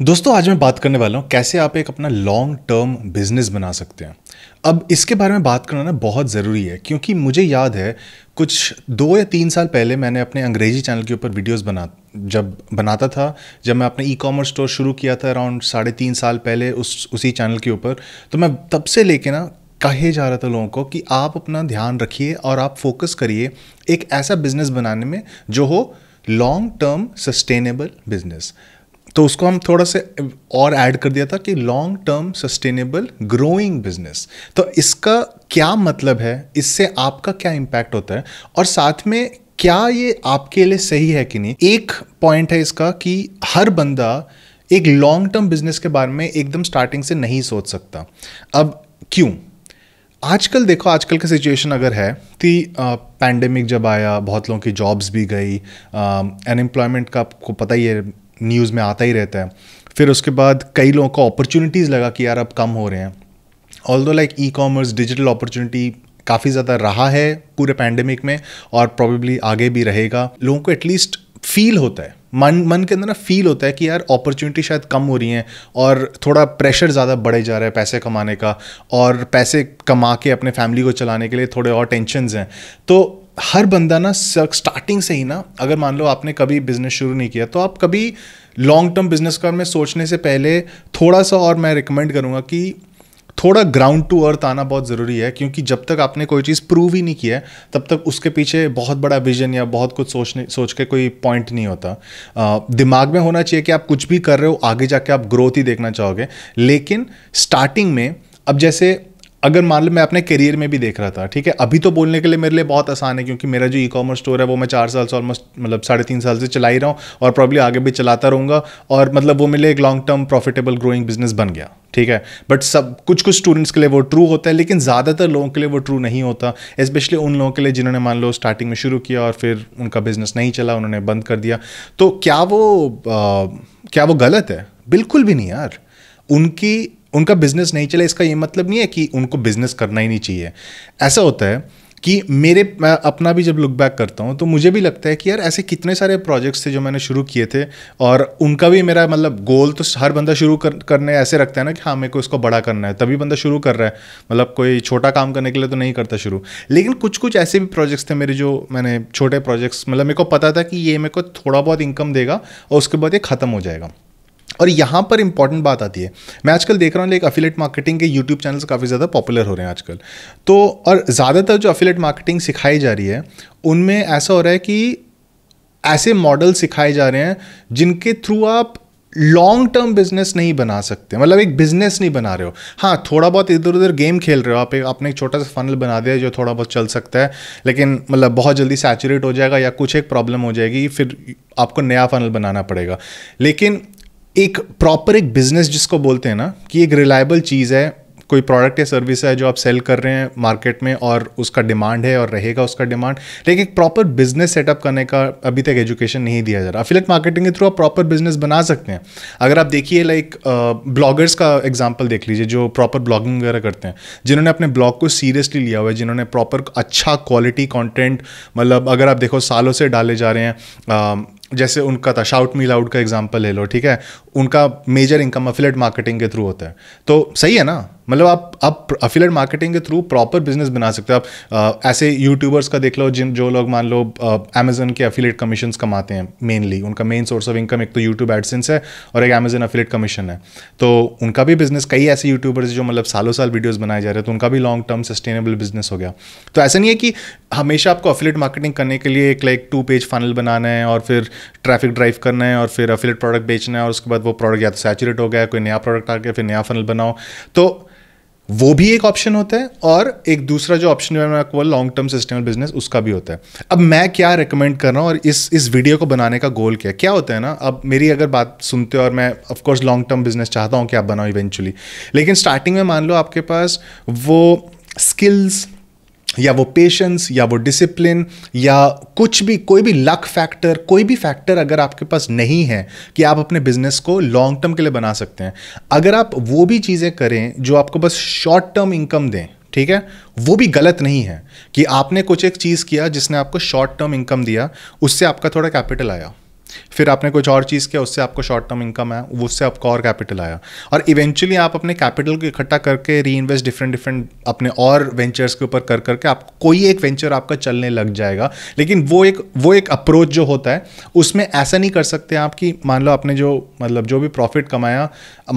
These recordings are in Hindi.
दोस्तों आज मैं बात करने वाला हूँ कैसे आप एक अपना लॉन्ग टर्म बिजनेस बना सकते हैं अब इसके बारे में बात करना ना बहुत ज़रूरी है क्योंकि मुझे याद है कुछ दो या तीन साल पहले मैंने अपने अंग्रेजी चैनल के ऊपर वीडियोस बना जब बनाता था जब मैं अपने ई कॉमर्स स्टोर शुरू किया था अराउंड साढ़े तीन साल पहले उस उसी चैनल के ऊपर तो मैं तब से लेके ना कहे जा रहा था लोगों को कि आप अपना ध्यान रखिए और आप फोकस करिए एक ऐसा बिजनेस बनाने में जो हो लॉन्ग टर्म सस्टेनेबल बिजनेस तो उसको हम थोड़ा से और ऐड कर दिया था कि long term sustainable growing business तो इसका क्या मतलब है इससे आपका क्या इम्पैक्ट होता है और साथ में क्या ये आपके लिए सही है कि नहीं एक पॉइंट है इसका कि हर बंदा एक लॉन्ग टर्म बिजनेस के बारे में एकदम स्टार्टिंग से नहीं सोच सकता अब क्यों आजकल देखो आजकल का सिचुएशन अगर है कि पैंडमिक जब आया बहुत लोगों की जॉब्स भी गई अनएम्प्लॉयमेंट का आपको पता ही है न्यूज़ में आता ही रहता है फिर उसके बाद कई लोगों को अपॉर्चुनिटीज़ लगा कि यार अब कम हो रहे हैं although like e commerce digital opportunity काफ़ी ज़्यादा रहा है पूरे पैंडमिक में और प्रॉबेबली आगे भी रहेगा लोगों को एटलीस्ट फील होता है मन मन के अंदर ना फील होता है कि यार अपॉर्चुनिटी शायद कम हो रही हैं और थोड़ा प्रेशर ज़्यादा बढ़े जा रहा है पैसे कमाने का और पैसे कमा के अपने फैमिली को चलाने के लिए थोड़े और टेंशनज हैं तो हर बंदा ना स्टार्टिंग से ही ना अगर मान लो आपने कभी बिजनेस शुरू नहीं किया तो आप कभी लॉन्ग टर्म बिजनेस के में सोचने से पहले थोड़ा सा और मैं रिकमेंड करूँगा कि थोड़ा ग्राउंड टू अर्थ आना बहुत ज़रूरी है क्योंकि जब तक आपने कोई चीज़ प्रूव ही नहीं किया है तब तक उसके पीछे बहुत बड़ा विजन या बहुत कुछ सोचने सोच के कोई पॉइंट नहीं होता आ, दिमाग में होना चाहिए कि आप कुछ भी कर रहे हो आगे जाके आप ग्रोथ ही देखना चाहोगे लेकिन स्टार्टिंग में अब जैसे अगर मान लो मैं अपने करियर में भी देख रहा था ठीक है अभी तो बोलने के लिए मेरे लिए बहुत आसान है क्योंकि मेरा जो ई कॉमर्स स्टोर है वो मैं चार साल से ऑलमोस्ट मतलब साढ़े तीन साल से चला ही रहा हूँ और प्रॉब्ली आगे भी चलाता रहूँगा और मतलब वो मेरे एक long term profitable growing business बन गया ठीक है बट सब कुछ कुछ स्टूडेंट्स के लिए वो ट्रू होता है लेकिन ज़्यादातर लोगों के लिए वो ट्रू नहीं होता स्पेशली उन लोगों के लिए जिन्होंने मान लो स्टार्टिंग में शुरू किया और फिर उनका बिजनेस नहीं चला उन्होंने बंद कर दिया तो क्या वो क्या वो गलत है बिल्कुल भी नहीं यार उनकी उनका बिजनेस नहीं चले इसका ये मतलब नहीं है कि उनको बिजनेस करना ही नहीं चाहिए ऐसा होता है कि मेरे मैं अपना भी जब लुक बैक करता हूँ तो मुझे भी लगता है कि यार ऐसे कितने सारे प्रोजेक्ट्स थे जो मैंने शुरू किए थे और उनका भी मेरा मतलब गोल तो हर बंदा शुरू कर, करने ऐसे रखता है ना कि हाँ मेरे को इसको बड़ा करना है तभी बंदा शुरू कर रहा है मतलब कोई छोटा काम करने के लिए तो नहीं करता शुरू लेकिन कुछ कुछ ऐसे भी प्रोजेक्ट्स थे मेरे जो मैंने छोटे प्रोजेक्ट्स मतलब मेरे को पता था कि ये मेरे को थोड़ा बहुत इनकम देगा और उसके बाद ये ख़त्म हो जाएगा और यहाँ पर इंपॉर्टेंट बात आती है मैं आजकल देख रहा हूँ एक अफिलेट मार्केटिंग के यूट्यूब चैनल्स काफ़ी ज़्यादा पॉपुलर हो रहे हैं आजकल तो और ज़्यादातर जो अफिलेट मार्केटिंग सिखाई जा रही है उनमें ऐसा हो रहा है कि ऐसे मॉडल सिखाए जा रहे हैं जिनके थ्रू आप लॉन्ग टर्म बिजनेस नहीं बना सकते मतलब एक बिजनेस नहीं बना रहे हो हाँ थोड़ा बहुत इधर उधर गेम खेल रहे हो आप एक आपने एक छोटा सा फनल बना दिया जो थोड़ा बहुत चल सकता है लेकिन मतलब बहुत जल्दी सैचुरेट हो जाएगा या कुछ एक प्रॉब्लम हो जाएगी फिर आपको नया फनल बनाना पड़ेगा लेकिन एक प्रॉपर एक बिजनेस जिसको बोलते हैं ना कि एक रिलायबल चीज़ है कोई प्रोडक्ट या सर्विस है जो आप सेल कर रहे हैं मार्केट में और उसका डिमांड है और रहेगा उसका डिमांड लेकिन एक प्रॉपर बिजनेस सेटअप करने का अभी तक एजुकेशन नहीं दिया जा रहा अफिलेट मार्केटिंग के थ्रू आप प्रॉपर बिजनेस बना सकते हैं अगर आप देखिए लाइक ब्लॉगर्स का एग्जाम्पल देख लीजिए जो प्रॉपर ब्लॉगिंग वगैरह करते हैं जिन्होंने अपने ब्लॉग को सीरियसली लिया हुआ है जिन्होंने प्रॉपर अच्छा क्वालिटी कॉन्टेंट मतलब अगर आप देखो सालों से डाले जा रहे हैं जैसे उनका था शाउट मी लाउड का एग्जाम्पल ले लो ठीक है उनका मेजर इनकम अफिलेट मार्केटिंग के थ्रू होता है तो सही है ना मतलब आप आप अफिलेट मार्केटिंग के थ्रू प्रॉपर बिजनेस बना सकते हो आप आ, ऐसे यूट्यूबर्स का देख लो जिन जो लोग मान लो अमेजन के अफिलेट कमीशन कमाते हैं मेनली उनका मेन सोर्स ऑफ इनकम एक तो यूट्यूब एडसेंस है और एक अमेजन अफिलेट कमीशन है तो उनका भी बिजनेस कई ऐसे यूट्यूबर्स जो मतलब सालों साल वीडियोज़ बनाए जा रहे हैं तो उनका भी लॉन्ग टर्म सस्टेनेबल बिजनेस हो गया तो ऐसा नहीं है कि हमेशा आपको अफिलेट मार्केटिंग करने के लिए एक लाइक टू पेज फाइनल बनाना है और फिर ट्रैफिक ड्राइव करना है और फिर अफिलेट प्रोडक्ट बेचना है और उसके बाद वो प्रोडक्ट या तो सैचुरेट हो गया कोई नया प्रोडक्ट आ गया फिर नया फनल बनाओ तो वो भी एक ऑप्शन होता है और एक दूसरा जो ऑप्शन है लॉन्ग टर्म सिस्टम बिजनेस उसका भी होता है अब मैं क्या रिकमेंड कर रहा हूँ और इस इस वीडियो को बनाने का गोल क्या है क्या होता है ना अब मेरी अगर बात सुनते हो और मैं ऑफकोर्स लॉन्ग टर्म बिजनेस चाहता हूँ कि आप बनाओ इवेंचुअली लेकिन स्टार्टिंग में मान लो आपके पास वो स्किल्स या वो पेशेंस या वो डिसिप्लिन या कुछ भी कोई भी लक फैक्टर कोई भी फैक्टर अगर आपके पास नहीं है कि आप अपने बिजनेस को लॉन्ग टर्म के लिए बना सकते हैं अगर आप वो भी चीज़ें करें जो आपको बस शॉर्ट टर्म इनकम दें ठीक है वो भी गलत नहीं है कि आपने कुछ एक चीज़ किया जिसने आपको शॉर्ट टर्म इनकम दिया उससे आपका थोड़ा कैपिटल आया फिर आपने कुछ और चीज़ किया उससे आपको शॉर्ट टर्म इनकम है उससे आपका और कैपिटल आया और इवेंचुअली आप अपने कैपिटल को इकट्ठा करके री इन्वेस्ट डिफरेंट डिफरेंट अपने और वेंचर्स के ऊपर कर करके आप कोई एक वेंचर आपका चलने लग जाएगा लेकिन वो एक वो एक अप्रोच जो होता है उसमें ऐसा नहीं कर सकते आप कि मान लो आपने जो मतलब जो भी प्रॉफिट कमाया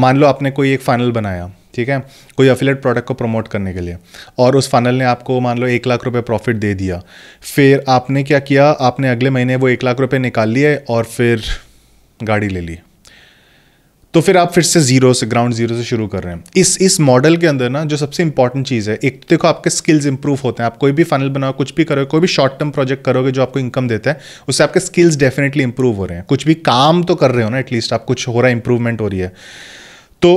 मान लो आपने कोई एक फाइनल बनाया ठीक है कोई अफिलेट प्रोडक्ट को प्रमोट करने के लिए और उस फनल ने आपको मान लो एक लाख रुपए प्रॉफिट दे दिया फिर आपने क्या किया आपने अगले महीने वो एक लाख रुपए निकाल लिए और फिर गाड़ी ले ली तो फिर आप फिर से जीरो से ग्राउंड जीरो से शुरू कर रहे हैं इस इस मॉडल के अंदर ना जो सबसे इंपॉर्टेंट चीज़ है एक तो देखो आपके स्किल्स इंप्रूव होते हैं आप कोई भी फनल बनाओ कुछ भी करोगे कोई भी शॉर्ट टर्म प्रोजेक्ट करोगे जो आपको इनकम देता है उससे आपके स्किल्स डेफिनेटली इंप्रूव हो रहे हैं कुछ भी काम तो कर रहे हो ना एटलीस्ट आप कुछ हो रहा है इंप्रूवमेंट हो रही है तो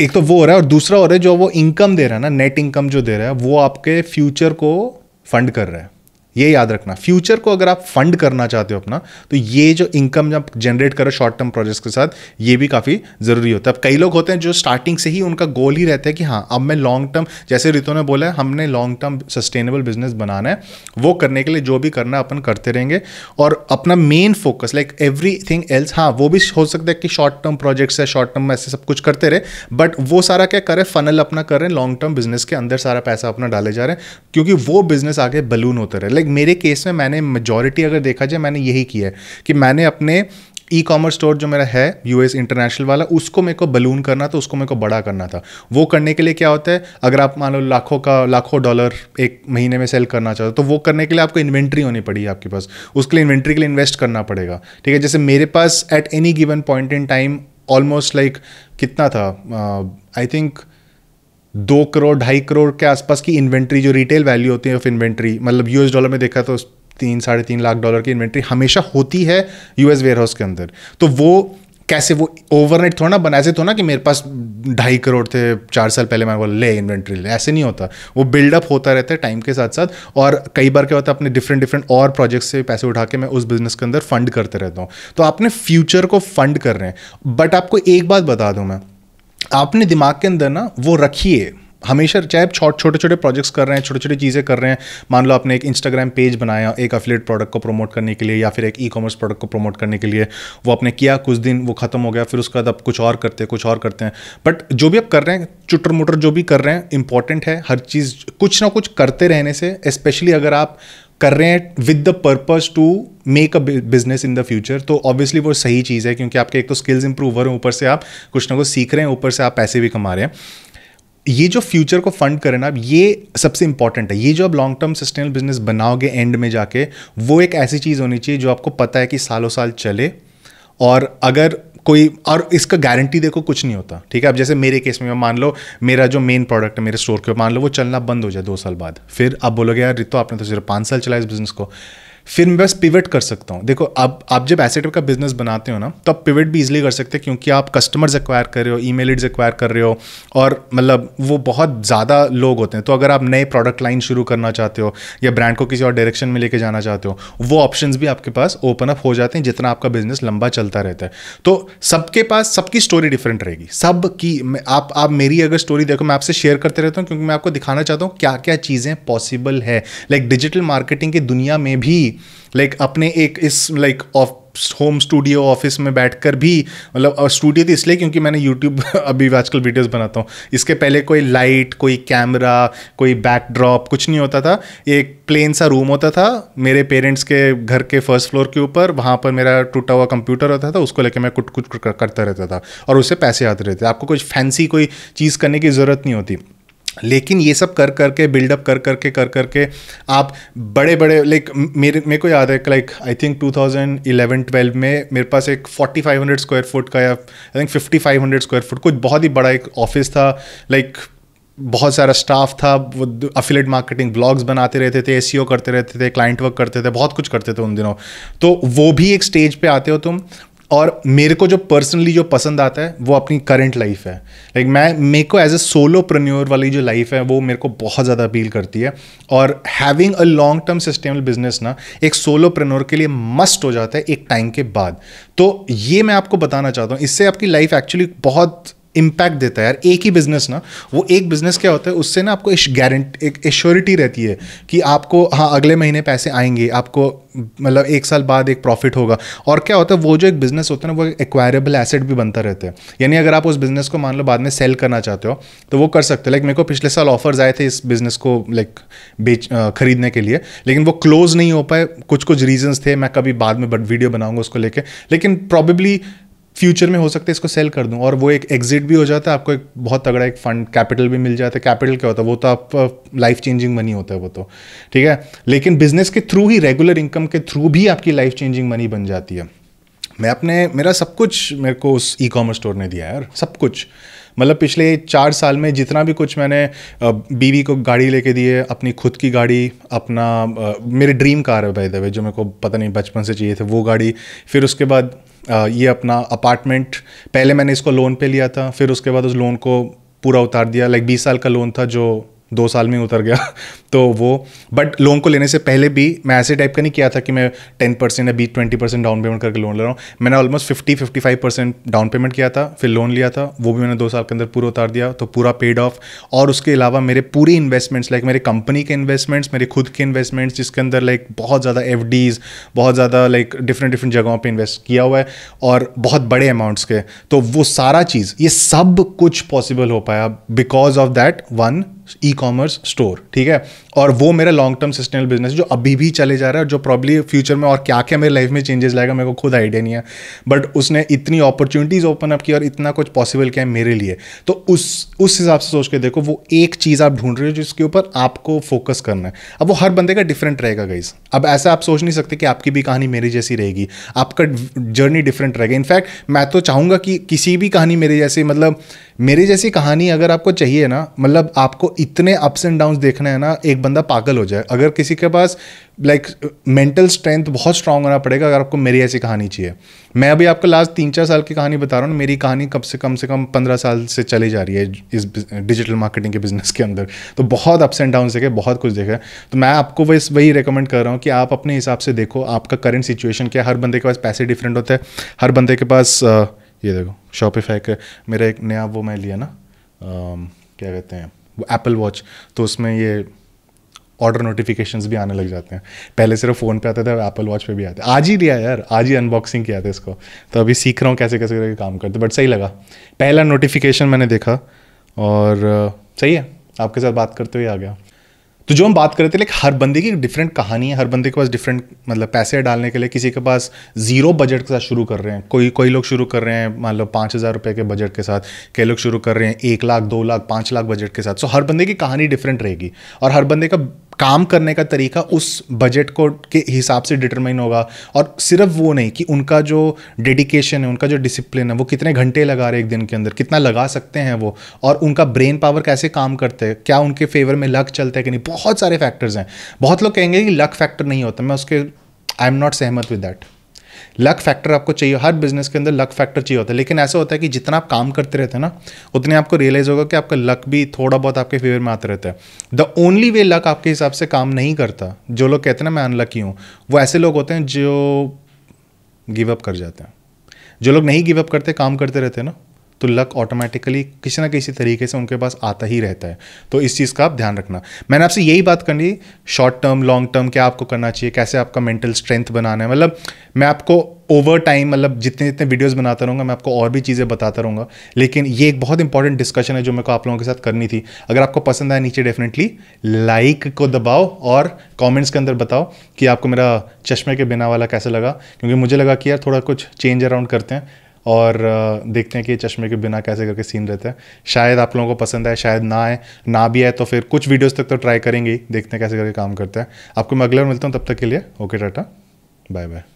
एक तो वो हो रहा है और दूसरा हो रहा है जो वो इनकम दे रहा है ना नेट इनकम जो दे रहा है वो आपके फ्यूचर को फंड कर रहा है ये याद रखना फ्यूचर को अगर आप फंड करना चाहते हो अपना तो ये जो इनकम आप जनरेट करो शॉर्ट टर्म प्रोजेक्ट्स के साथ ये भी काफ़ी ज़रूरी होता है अब कई लोग होते हैं जो स्टार्टिंग से ही उनका गोल ही रहता है कि हाँ अब मैं लॉन्ग टर्म जैसे रितु ने बोला हमने लॉन्ग टर्म सस्टेनेबल बिजनेस बनाना है वो करने के लिए जो भी करना अपन करते रहेंगे और अपना main focus like everything else हाँ वो भी हो सकता है कि शॉर्ट टर्म प्रोजेक्ट्स है शॉर्ट टर्म में ऐसे सब कुछ करते रहे बट वो सारा क्या करें फनल अपना करें लॉन्ग टर्म बिजनेस के अंदर सारा पैसा अपना डाले जा रहे हैं क्योंकि वो बिजनेस आगे बलून होते रहे लाइक लाइक मेरे केस में मैंने मेजोरिटी अगर देखा जाए मैंने यही किया है कि मैंने अपने ई कॉमर्स स्टोर जो मेरा है यूएस इंटरनेशनल वाला उसको मेरे को बलून करना था उसको मेरे को बड़ा करना था वो करने के लिए क्या होता है अगर आप मान लो लाखों का लाखों डॉलर एक महीने में सेल करना चाहते हो तो वो करने के लिए आपको इन्वेंट्री होनी पड़ी आपके पास उसके लिए इन्वेंट्री के लिए इन्वेस्ट करना पड़ेगा ठीक है जैसे मेरे पास at any given point in time almost like कितना था आई uh, थिंक दो करोड़ ढाई करोड़ के आसपास की इन्वेंट्री जो रिटेल वैल्यू होती है ऑफ इन्वेंट्री मतलब यूएस डॉलर में देखा तो तीन साढ़े तीन लाख डॉलर की इन्वेंट्री हमेशा होती है यूएस वेयर हाउस के अंदर तो वो कैसे वो ओवरनाइट थोड़ा ना बनाए ऐसे तो ना कि मेरे पास ढाई करोड़ थे चार साल पहले मैं बोला ले इन्वेंट्री ले ऐसे नहीं होता वो बिल्डअप होता रहता है टाइम के साथ साथ और कई बार क्या होता है अपने डिफरेंट डिफरेंट और प्रोजेक्ट से पैसे उठा के मैं उस बिजनेस के अंदर फंड करते रहता हूँ तो आपने फ्यूचर को फंड कर रहे हैं बट आपको एक बात बता दूँ मैं आपने दिमाग के अंदर ना वो रखिए हमेशा चाहे आप छोटे छोटे छोटे प्रोजेक्ट्स कर रहे हैं छोटे छोटे चीज़ें कर रहे हैं मान लो आपने एक इंस्टाग्राम पेज बनाया एक अफिलेट प्रोडक्ट को प्रमोट करने के लिए या फिर एक ई कॉमर्स प्रोडक्ट को प्रमोट करने के लिए वो आपने किया कुछ दिन वो खत्म हो गया फिर उसके बाद आप कुछ और करते हैं कुछ और करते हैं बट जो भी आप कर रहे हैं चुटर मुटर जो भी कर रहे हैं इंपॉर्टेंट है हर चीज़ कुछ ना कुछ करते रहने से स्पेशली अगर आप कर रहे हैं with the purpose to make a business in the future तो ऑब्वियसली वो सही चीज़ है क्योंकि आपके एक तो स्किल्स इंप्रूव हो रहे हैं ऊपर से आप कुछ ना कुछ सीख रहे हैं ऊपर से आप पैसे भी कमा रहे हैं ये जो फ्यूचर को फंड करें ना ये सबसे इंपॉर्टेंट है ये जो आप लॉन्ग टर्म सस्टेनेबल बिजनेस बनाओगे एंड में जाके वो एक ऐसी चीज़ होनी चाहिए जो आपको पता है कि सालों साल चले और अगर कोई और इसका गारंटी देखो कुछ नहीं होता ठीक है अब जैसे मेरे केस में मान लो मेरा जो मेन प्रोडक्ट है मेरे स्टोर के मान लो वो चलना बंद हो जाए दो साल बाद फिर आप बोलोगे यार रितो आपने तो सिर्फ पाँच साल चलाया इस बिज़नेस को फिर मैं बस पिवट कर सकता हूँ देखो अब आप जब एसेट का बिजनेस बनाते हो ना तो आप पिवट भी इजिली कर सकते हैं क्योंकि आप कस्टमर्स एक्वायर कर रहे हो ई मेल इड्स एक्वायर कर रहे हो और मतलब वो बहुत ज़्यादा लोग होते हैं तो अगर आप नए प्रोडक्ट लाइन शुरू करना चाहते हो या ब्रांड को किसी और डायरेक्शन में लेके जाना चाहते हो वो ऑप्शन भी आपके पास ओपन अप हो जाते हैं जितना आपका बिजनेस लंबा चलता रहता है तो सबके पास सबकी स्टोरी डिफरेंट रहेगी सब की आप आप मेरी अगर स्टोरी देखो मैं आपसे शेयर करते रहता हूँ क्योंकि मैं आपको दिखाना चाहता हूँ क्या क्या चीज़ें पॉसिबल है लाइक डिजिटल मार्केटिंग की दुनिया में भी लाइक like, अपने एक इस like of home studio office में बैठकर भी मतलब स्टूडियो तो इसलिए क्योंकि मैंने यूट्यूब अभी आजकल वीडियोस बनाता हूँ इसके पहले कोई लाइट कोई कैमरा कोई बैकड्रॉप कुछ नहीं होता था एक प्लेन सा रूम होता था मेरे पेरेंट्स के घर के फर्स्ट फ्लोर के ऊपर वहाँ पर मेरा टूटा हुआ कंप्यूटर होता था उसको लेकर मैं कुट कुट करता रहता था और उससे पैसे आते रहते आपको कुछ फैंसी कोई चीज़ करने की ज़रूरत नहीं होती लेकिन ये सब कर करके बिल्डअप कर करके कर करके आप बड़े बड़े लाइक मेरे मेरे को याद है लाइक आई थिंक 2011 12 में मेरे पास एक 4500 स्क्वायर फुट का या आई थिंक 5500 स्क्वायर फुट कुछ बहुत ही बड़ा एक ऑफिस था लाइक बहुत सारा स्टाफ था वो अफिलेट मार्केटिंग ब्लॉग्स बनाते रहते थे एस e करते रहते थे क्लाइंट वर्क करते थे बहुत कुछ करते थे उन दिनों तो वो भी एक स्टेज पे आते हो तुम और मेरे को जो पर्सनली जो पसंद आता है वो अपनी करंट लाइफ है लाइक मैं मेरे को एज अ सोलो प्रन्योर वाली जो लाइफ है वो मेरे को बहुत ज़्यादा अपील करती है और having a long term sustainable business ना एक सोलो प्रन्योर के लिए मस्ट हो जाता है एक टाइम के बाद तो ये मैं आपको बताना चाहता हूँ इससे आपकी लाइफ एक्चुअली बहुत इम्पैक्ट देता है यार एक ही बिजनेस ना वो एक बिजनेस क्या होता है उससे ना आपको गारंटी एक एश्योरिटी रहती है कि आपको हाँ अगले महीने पैसे आएंगे आपको मतलब एक साल बाद एक प्रॉफिट होगा और क्या होता है वो जो एक बिजनेस होता है ना वो एक्वायरेबल एसेट भी बनता रहता है यानी अगर आप उस बिजनेस को मान लो बाद में सेल करना चाहते हो तो वो कर सकते हो लाइक मेरे को पिछले साल ऑफर्स आए थे इस बिजनेस को लाइक बेच खरीदने के लिए लेकिन वो क्लोज नहीं हो पाए कुछ कुछ रीजन्स थे मैं कभी बाद में वीडियो बनाऊंगा उसको लेके लेकिन प्रॉबेबली फ्यूचर में हो सकता है इसको सेल कर दूँ और वो एक एग्जिट भी हो जाता है आपको एक बहुत तगड़ा एक फंड कैपिटल भी मिल जाता है कैपिटल क्या होता है वो तो आप लाइफ चेंजिंग मनी होता है वो तो ठीक है लेकिन बिजनेस के थ्रू ही रेगुलर इनकम के थ्रू भी आपकी लाइफ चेंजिंग मनी बन जाती है मैं अपने मेरा सब कुछ मेरे को उस ई कॉमर्स स्टोर ने दिया है यार सब कुछ मतलब पिछले चार साल में जितना भी कुछ मैंने बीवी को गाड़ी लेके दी है अपनी खुद की गाड़ी अपना मेरी ड्रीम कार है भाई दबे जो मेरे को पता नहीं बचपन से चाहिए थे वो गाड़ी फिर उसके बाद ये अपना अपार्टमेंट पहले मैंने इसको लोन पे लिया था फिर उसके बाद उस लोन को पूरा उतार दिया लाइक बीस साल का लोन था जो दो साल में उतर गया तो वो बट लोन को लेने से पहले भी मैं ऐसे टाइप का नहीं किया था कि मैं टेन परसेंट या बीस ट्वेंटी परसेंट डाउन पेमेंट करके लोन ले रहा हूँ मैंने almost fifty fifty five percent down payment किया था फिर लोन लिया था वो भी मैंने दो साल के अंदर पूरा उतार दिया तो पूरा पेड ऑफ और उसके अलावा मेरे पूरे इन्वेस्टमेंट्स लाइक मेरे कंपनी के इन्वेस्टमेंट्स मेरे खुद के इन्वेस्टमेंट्स जिसके अंदर लाइक बहुत ज़्यादा एफ बहुत ज़्यादा लाइक डिफरेंट डिफरेंट जगहों पर इन्वेस्ट किया हुआ है और बहुत बड़े अमाउंट्स के तो वो सारा चीज़ ये सब कुछ पॉसिबल हो पाया because of that one e commerce store ठीक है और वो मेरा लॉन्ग टर्म सस्टेनेबल बिजनेस जो अभी भी चले जा रहा है जो प्रॉब्ली फ्यूचर में और क्या क्या मेरे लाइफ में चेंजेस लाएगा मेरे को खुद आइडिया नहीं है बट उसने इतनी अपॉर्चुनिटीज़ ओपन अप की और इतना कुछ पॉसिबल किया है मेरे लिए तो उस उस हिसाब से सोच के देखो वो एक चीज़ आप ढूंढ रहे हो जिसके ऊपर आपको फोकस करना है अब वो हर बंदे का डिफरेंट रहेगा गाइज अब ऐसा आप सोच नहीं सकते कि आपकी भी कहानी मेरी जैसी रहेगी आपका जर्नी डिफरेंट रहेगा इनफैक्ट मैं तो चाहूँगा कि किसी भी कहानी मेरे जैसी मतलब मेरी जैसी कहानी अगर आपको चाहिए ना मतलब आपको इतने अप्स एंड डाउन देखना है ना एक बंदा पागल हो जाए अगर किसी के पास लाइक मेंटल स्ट्रेंथ बहुत स्ट्रांग होना पड़ेगा अगर आपको मेरी ऐसी कहानी चाहिए मैं अभी आपको लास्ट तीन चार साल की कहानी बता रहा हूँ मेरी कहानी कब से कम से कम पंद्रह साल से चली जा रही है इस डिजिटल मार्केटिंग के बिजनेस के अंदर तो बहुत अप्स एंड डाउन देखे बहुत कुछ देखा तो मैं आपको वैस वही रिकमेंड कर रहा हूँ कि आप अपने हिसाब से देखो आपका करंट सिचुएशन क्या हर बंदे के पास पैसे डिफरेंट होते हैं हर बंदे के पास uh, ये देखो शॉपिफाई का मेरा एक नया वो मैं लिया ना क्या कहते हैं वो एप्पल वॉच तो उसमें ये ऑर्डर नोटिफिकेशन भी आने लग जाते हैं पहले सिर्फ फ़ोन पे आते थे एप्पल वॉच पे भी आते आज ही लिया यार आज ही अनबॉक्सिंग किया था इसको तो अभी सीख रहा हूँ कैसे कैसे करके काम करते बट सही लगा पहला नोटिफिकेशन मैंने देखा और सही है आपके साथ बात करते हुए आ गया तो जो हम बात कर रहे थे लाइक हर बंदे की डिफरेंट कहानी है हर बंदे के पास डिफरेंट मतलब पैसे डालने के लिए किसी के पास जीरो बजट के साथ शुरू कर रहे हैं कोई कोई लोग शुरू कर रहे हैं मान लो पाँच हज़ार रुपये के बजट के साथ कई लोग शुरू कर रहे हैं एक लाख दो लाख पाँच लाख बजट के साथ सो हर बंदे की कहानी डिफरेंट रहेगी और हर बंदे का काम करने का तरीका उस बजट को के हिसाब से डिटरमाइन होगा और सिर्फ वो नहीं कि उनका जो डेडिकेशन है उनका जो डिसिप्लिन है वो कितने घंटे लगा रहे एक दिन के अंदर कितना लगा सकते हैं वो और उनका ब्रेन पावर कैसे काम करते हैं क्या उनके फेवर में लक चलता है कि नहीं बहुत सारे फैक्टर्स हैं बहुत लोग कहेंगे कि लक फैक्टर नहीं होता मैं उसके आई एम नॉट सहमत विद दैट लक फैक्टर आपको चाहिए हर बिजनेस के अंदर लक फैक्टर चाहिए होता है लेकिन ऐसा होता है कि जितना आप काम करते रहते हैं ना उतने आपको रियलाइज़ होगा कि आपका लक भी थोड़ा बहुत आपके फेवर में आता रहता है द ओनली वे लक आपके हिसाब से काम नहीं करता जो लोग कहते हैं ना मैं अनलकी हूँ वो ऐसे लोग होते हैं जो गिव अप कर जाते हैं जो लोग नहीं गिव अप करते काम करते रहते हैं ना तो लक ऑटोमेटिकली किसी ना किसी तरीके से उनके पास आता ही रहता है तो इस चीज़ का आप ध्यान रखना मैंने आपसे यही बात करनी शॉर्ट टर्म लॉन्ग टर्म क्या आपको करना चाहिए कैसे आपका मेंटल स्ट्रेंथ बनाना है मतलब मैं आपको ओवर टाइम मतलब जितने जितने वीडियोस बनाता रहूँगा मैं आपको और भी चीज़ें बताता रहूँगा लेकिन ये एक बहुत इंपॉर्टेंट डिस्कशन है जो मेरे को आप लोगों के साथ करनी थी अगर आपको पसंद आया नीचे डेफिनेटली लाइक को दबाओ और कमेंट्स के अंदर बताओ कि आपको मेरा चश्मे के बिना वाला कैसा लगा क्योंकि मुझे लगा कि यार थोड़ा कुछ चेंज अराउंड करते हैं और देखते हैं कि चश्मे के बिना कैसे करके सीन रहता है शायद आप लोगों को पसंद आए शायद ना आए ना भी आए तो फिर कुछ वीडियोज़ तक तो ट्राई करेंगे ही देखते हैं कैसे करके काम करते हैं आपको मैं अगले बार मिलता हूँ तब तक के लिए ओके टाटा बाय बाय